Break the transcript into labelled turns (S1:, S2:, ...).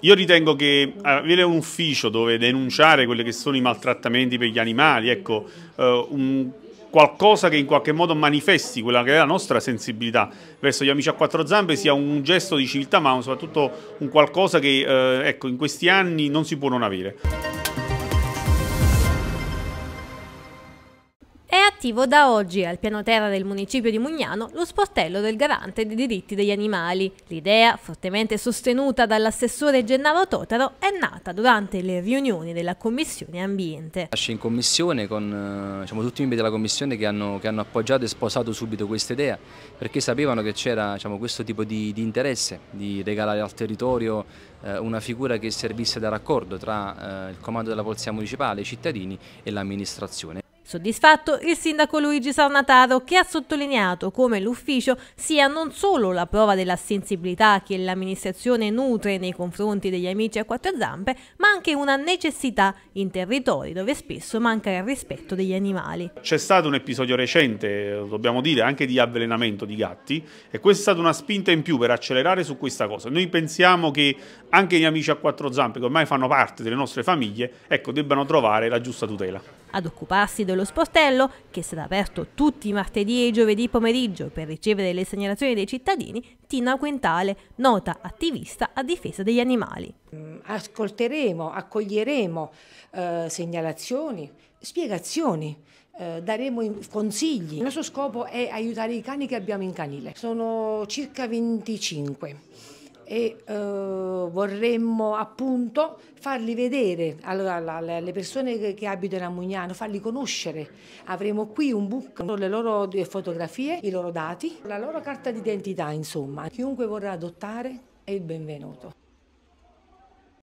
S1: Io ritengo che eh, avere un ufficio dove denunciare quelli che sono i maltrattamenti per gli animali, ecco, eh, un, qualcosa che in qualche modo manifesti quella che è la nostra sensibilità verso gli amici a quattro zampe sia un gesto di civiltà ma soprattutto un qualcosa che eh, ecco, in questi anni non si può non avere.
S2: attivo da oggi al piano terra del municipio di Mugnano lo sportello del garante dei diritti degli animali. L'idea, fortemente sostenuta dall'assessore Gennaro Totaro, è nata durante le riunioni della Commissione Ambiente.
S3: Nasce in Commissione con eh, diciamo, tutti i membri della Commissione che hanno, che hanno appoggiato e sposato subito questa idea perché sapevano che c'era diciamo, questo tipo di, di, interesse di regalare al territorio eh, una figura che servisse da raccordo tra eh, il comando della Polizia Municipale, i cittadini e l'amministrazione.
S2: Soddisfatto il sindaco Luigi Sarnataro che ha sottolineato come l'ufficio sia non solo la prova della sensibilità che l'amministrazione nutre nei confronti degli amici a quattro zampe, ma anche una necessità in territori dove spesso manca il rispetto degli animali.
S1: C'è stato un episodio recente, dobbiamo dire, anche di avvelenamento di gatti e questa è stata una spinta in più per accelerare su questa cosa. Noi pensiamo che anche gli amici a quattro zampe, che ormai fanno parte delle nostre famiglie, ecco, debbano trovare la giusta tutela
S2: ad occuparsi dello sportello, che sarà aperto tutti i martedì e giovedì pomeriggio per ricevere le segnalazioni dei cittadini, Tina Quintale, nota attivista a difesa degli animali. Mm, ascolteremo, accoglieremo eh, segnalazioni,
S4: spiegazioni, eh, daremo consigli. Il nostro scopo è aiutare i cani che abbiamo in canile. Sono circa 25 e eh, vorremmo appunto farli vedere alle persone che, che, abitano a Mugnano, farli conoscere. Avremo qui un book con le loro fotografie, i loro dati, la loro carta d'identità insomma. Chiunque vorrà adottare è il benvenuto.